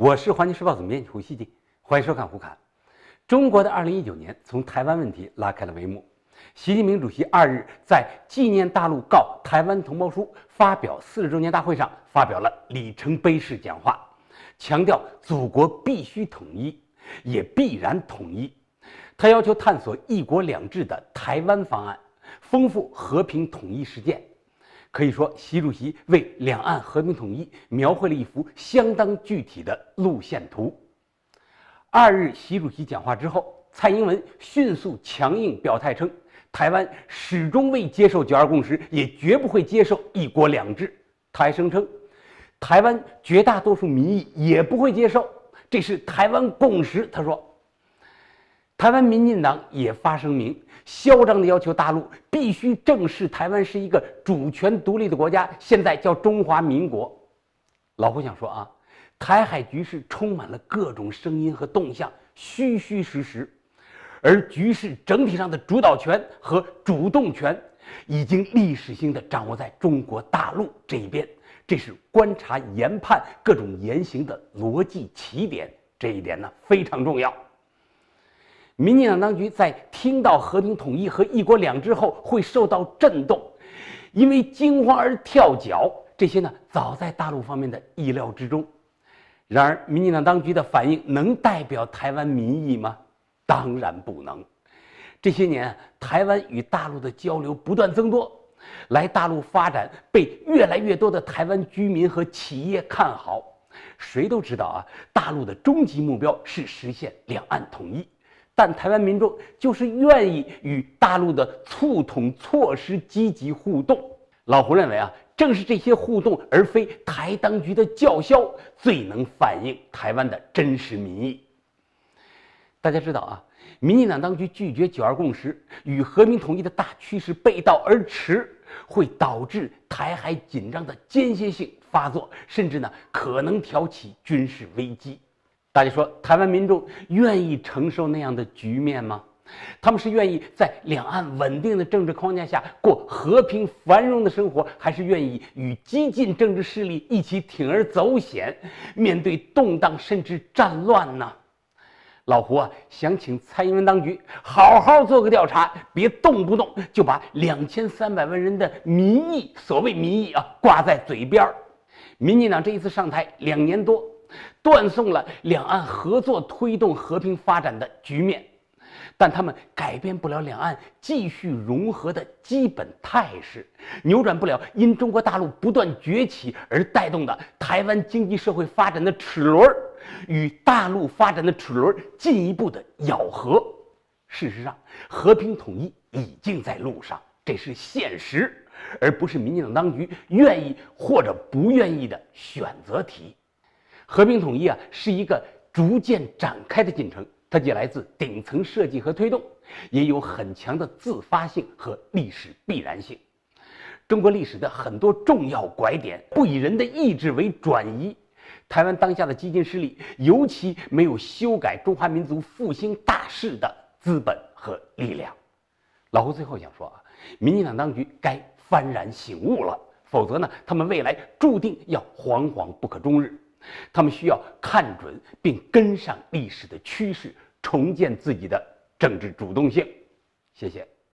我是环球时报总编辑胡锡进，欢迎收看《胡侃》。中国的二零一九年从台湾问题拉开了帷幕。习近平主席二日在纪念大陆告台湾同胞书发表四十周年大会上发表了里程碑式讲话，强调祖国必须统一，也必然统一。他要求探索“一国两制”的台湾方案，丰富和平统一实践。可以说，习主席为两岸和平统一描绘了一幅相当具体的路线图。二日，习主席讲话之后，蔡英文迅速强硬表态称，台湾始终未接受“九二共识”，也绝不会接受“一国两制”。他还声称，台湾绝大多数民意也不会接受，这是台湾共识。他说。台湾民进党也发声明，嚣张地要求大陆必须正视台湾是一个主权独立的国家，现在叫中华民国。老胡想说啊，台海局势充满了各种声音和动向，虚虚实实，而局势整体上的主导权和主动权已经历史性的掌握在中国大陆这一边，这是观察研判各种言行的逻辑起点，这一点呢非常重要。民进党当局在听到和平统一和一国两制后会受到震动，因为惊慌而跳脚，这些呢早在大陆方面的意料之中。然而，民进党当局的反应能代表台湾民意吗？当然不能。这些年，台湾与大陆的交流不断增多，来大陆发展被越来越多的台湾居民和企业看好。谁都知道啊，大陆的终极目标是实现两岸统一。但台湾民众就是愿意与大陆的促统措施积极互动。老胡认为啊，正是这些互动，而非台当局的叫嚣，最能反映台湾的真实民意。大家知道啊，民进党当局拒绝“九二共识”与和平统一的大趋势背道而驰，会导致台海紧张的间歇性发作，甚至呢可能挑起军事危机。大家说，台湾民众愿意承受那样的局面吗？他们是愿意在两岸稳定的政治框架下过和平繁荣的生活，还是愿意与激进政治势力一起铤而走险，面对动荡甚至战乱呢？老胡啊，想请蔡英文当局好好做个调查，别动不动就把两千三百万人的民意（所谓民意啊）挂在嘴边儿。民进党这一次上台两年多。断送了两岸合作推动和平发展的局面，但他们改变不了两岸继续融合的基本态势，扭转不了因中国大陆不断崛起而带动的台湾经济社会发展的齿轮与大陆发展的齿轮进一步的咬合。事实上，和平统一已经在路上，这是现实，而不是民进党当局愿意或者不愿意的选择题。和平统一啊，是一个逐渐展开的进程，它既来自顶层设计和推动，也有很强的自发性和历史必然性。中国历史的很多重要拐点不以人的意志为转移。台湾当下的激进势力尤其没有修改中华民族复兴大势的资本和力量。老胡最后想说啊，民进党当局该幡然醒悟了，否则呢，他们未来注定要惶惶不可终日。他们需要看准并跟上历史的趋势，重建自己的政治主动性。谢谢。